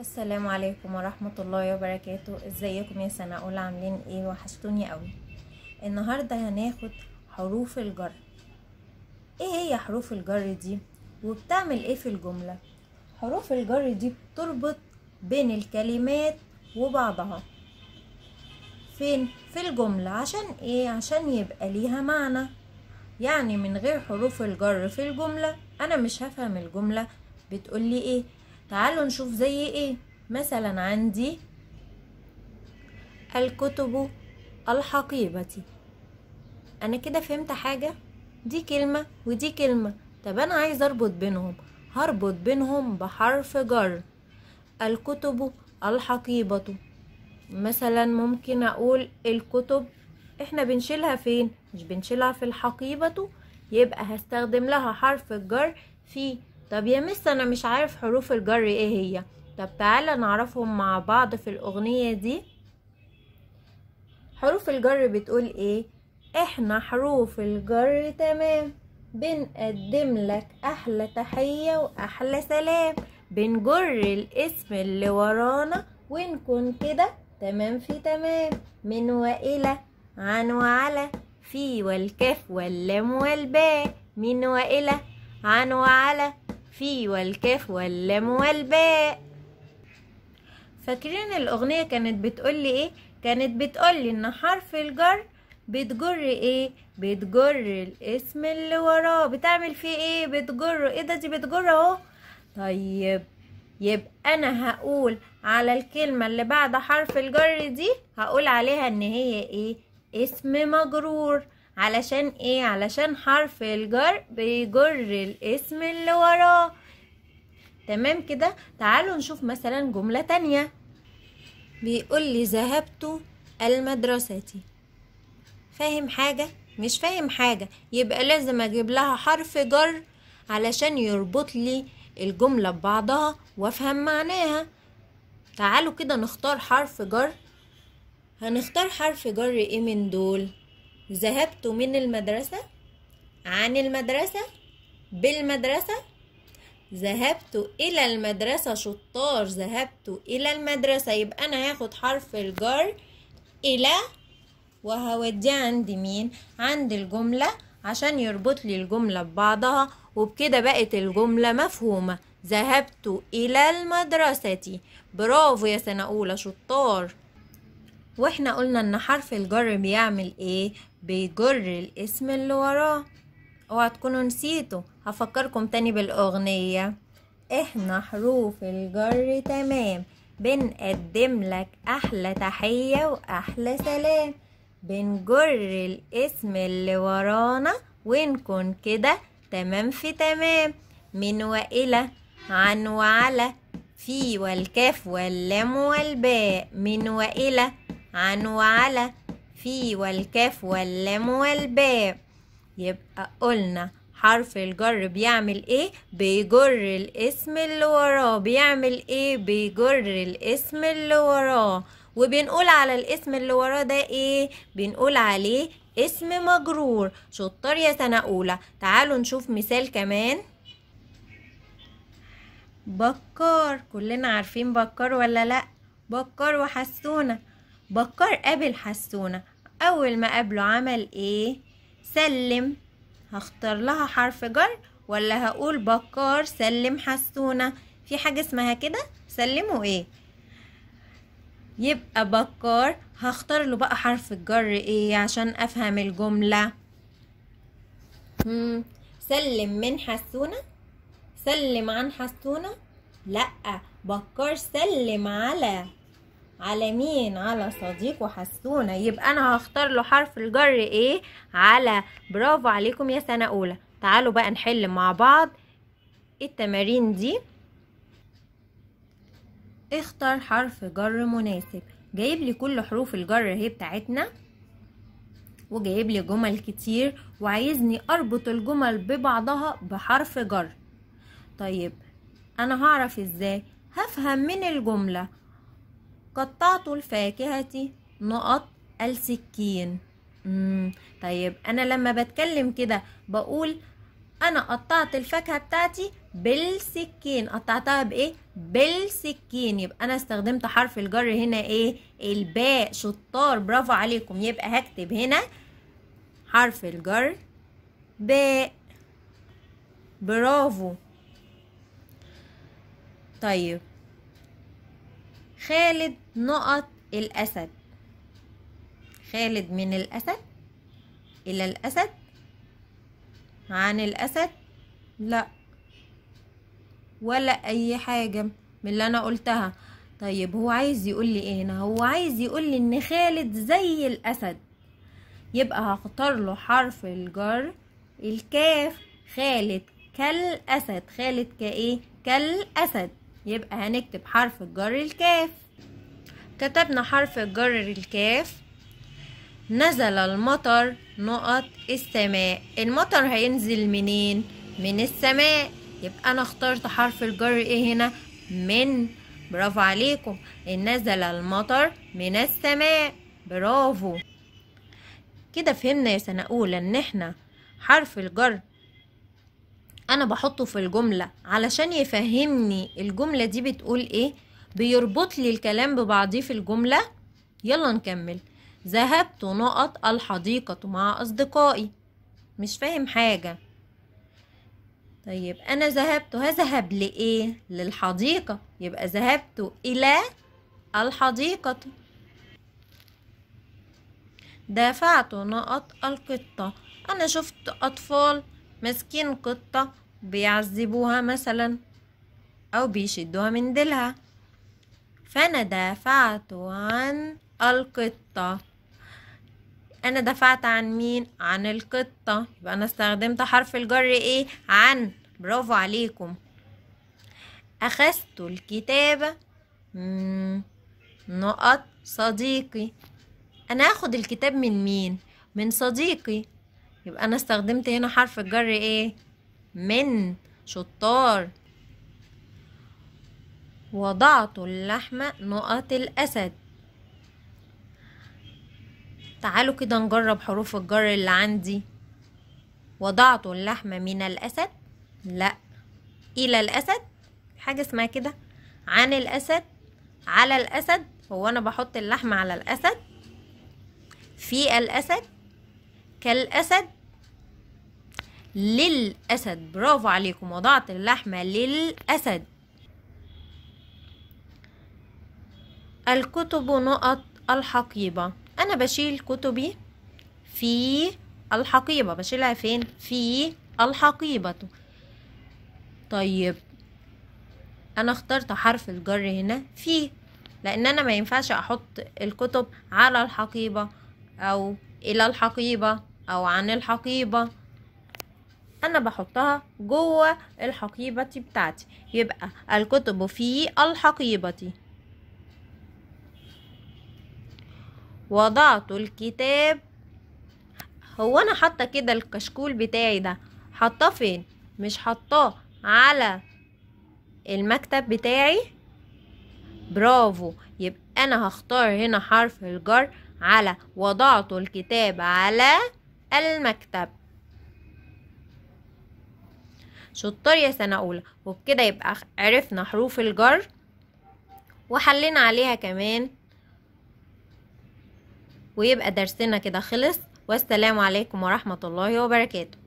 السلام عليكم ورحمة الله وبركاته ازيكم يا سنة اولى عاملين ايه وحشتوني قوي النهاردة هناخد حروف الجر ايه هي حروف الجر دي وبتعمل ايه في الجملة حروف الجر دي بتربط بين الكلمات وبعضها فين في الجملة عشان ايه عشان يبقى ليها معنى يعني من غير حروف الجر في الجملة انا مش هفهم الجملة بتقولي ايه تعالوا نشوف زي ايه مثلا عندي الكتب الحقيبة أنا كده فهمت حاجة دي كلمة ودي كلمة طب انا عايز اربط بينهم هربط بينهم بحرف جر الكتب الحقيبة مثلا ممكن اقول الكتب احنا بنشيلها فين مش بنشيلها في الحقيبة يبقى هستخدم لها حرف الجر في طب يا مس انا مش عارف حروف الجر ايه هي طب تعالى نعرفهم مع بعض في الاغنية دي حروف الجر بتقول ايه احنا حروف الجر تمام بنقدم لك احلى تحية واحلى سلام بنجر الاسم اللي ورانا ونكون كده تمام في تمام من وإلى عن وعلى في والكاف واللام والباء من وإلى عن وعلى في والكاف واللام والباء فاكرين الأغنية كانت بتقولي إيه؟ كانت بتقولي إن حرف الجر بتجر ايه بتجر الاسم اللي وراه بتعمل فيه ايه بتجره ايه ده دي بتجر اهو طيب يبقى انا هقول على الكلمه اللي بعد حرف الجر دي هقول عليها ان هي ايه اسم مجرور علشان ايه علشان حرف الجر بيجر الاسم اللي وراه تمام كده تعالوا نشوف مثلا جمله تانية بيقول لي ذهبت المدرسه فاهم حاجة مش فاهم حاجة يبقى لازم اجيب لها حرف جر علشان يربط لي الجملة ببعضها وافهم معناها تعالوا كده نختار حرف جر هنختار حرف جر ايه من دول ذهبت من المدرسة عن المدرسة بالمدرسة ذهبت إلى المدرسة شطار ذهبت إلى المدرسة يبقى أنا هاخد حرف الجر إلى وهوديه عند مين عند الجملة عشان يربط لي الجملة ببعضها وبكده بقت الجملة مفهومة ذهبت إلى المدرسة برافو يا سنة أولى شطار واحنا قلنا ان حرف الجر بيعمل ايه بيجر الاسم اللي وراه اوعى تكونوا نسيتوا هفكركم تاني بالاغنية احنا حروف الجر تمام بنقدم لك احلى تحية واحلى سلام بنجر الاسم اللي ورانا ونكون كده تمام في تمام من وإلى عن وعلى في والكاف واللام والباء من وإلى عن وعلى في والكاف واللام والباء يبقى قلنا حرف الجر بيعمل ايه بيجر الاسم اللي وراه بيعمل ايه بيجر الاسم اللي وراه وبنقول على الاسم اللي وراه ده ايه بنقول عليه اسم مجرور شطار يا سنة أولى تعالوا نشوف مثال كمان بكار كلنا عارفين بكار ولا لأ بكار وحسونة بكار قابل حسونة أول ما قابله عمل إيه سلم هختار لها حرف جر ولا هقول بكار سلم حسونة في حاجة اسمها كده سلموا إيه يبقى بكار هختار له بقى حرف الجر ايه عشان افهم الجملة سلم من حسونة سلم عن حسونة لأ بكار سلم على على مين على صديقه حسونة يبقى انا هختار له حرف الجر ايه على برافو عليكم يا سنة اولى تعالوا بقى نحل مع بعض التمارين دي اختر حرف جر مناسب جايب لي كل حروف الجر اهي بتاعتنا وجايب لي جمل كتير وعايزني اربط الجمل ببعضها بحرف جر طيب انا هعرف ازاي هفهم من الجملة قطعت الفاكهة نقط السكين مم. طيب انا لما بتكلم كده بقول انا قطعت الفاكهه بتاعتي بالسكين قطعتها بايه بالسكين يبقى انا استخدمت حرف الجر هنا ايه الباء شطار برافو عليكم يبقى هكتب هنا حرف الجر باء برافو طيب خالد نقط الاسد خالد من الاسد الى الاسد عن الأسد لا ولا أي حاجة من اللي أنا قلتها طيب هو عايز يقول لي ايه هنا هو عايز يقول لي ان خالد زي الاسد يبقى هختار له حرف الجر الكاف خالد كالاسد خالد كايه كالاسد يبقى هنكتب حرف الجر الكاف كتبنا حرف الجر الكاف نزل المطر نقط السماء المطر هينزل منين من السماء يبقى انا اخترت حرف الجر ايه هنا من برافو عليكم نزل المطر من السماء برافو كده فهمنا يا سنة أولى إن إحنا حرف الجر أنا بحطه في الجملة علشان يفهمني الجملة دي بتقول إيه بيربط لي الكلام ببعضيه في الجملة يلا نكمل ذهبت نقط الحديقة مع أصدقائي مش فاهم حاجة طيب أنا ذهبت هذهب لإيه؟ للحديقة يبقى ذهبت إلى الحديقة دافعت نقط القطة أنا شفت أطفال ماسكين قطة بيعذبوها مثلا أو بيشدوها من ديلها فأنا دافعت عن القطة انا دفعت عن مين عن القطة يبقى انا استخدمت حرف الجر ايه عن برافو عليكم اخذت الكتابة نقط صديقي انا هاخد الكتاب من مين من صديقي يبقى انا استخدمت هنا حرف الجر ايه من شطار وضعت اللحمة نقط الأسد تعالوا كده نجرب حروف الجر اللي عندي وضعت اللحم من الأسد لا إلى الأسد حاجة اسمها كده عن الأسد على الأسد هو أنا بحط اللحم على الأسد في الأسد كالأسد للأسد برافو عليكم وضعت اللحم للأسد الكتب نقط الحقيبة انا بشيل كتبي في الحقيبة بشيلها فين في الحقيبة طيب انا اخترت حرف الجر هنا في لان انا ما ينفعش احط الكتب على الحقيبة او الى الحقيبة او عن الحقيبة انا بحطها جوه الحقيبة بتاعتي يبقى الكتب في الحقيبة وضعت الكتاب هو انا حاطه كده الكشكول بتاعي ده حاطاه فين مش حاطاه على المكتب بتاعي برافو يبقى انا هختار هنا حرف الجر على وضعت الكتاب على المكتب شطار يا سنة أولى وبكده يبقى عرفنا حروف الجر وحلينا عليها كمان ويبقى درسنا كده خلص والسلام عليكم ورحمة الله وبركاته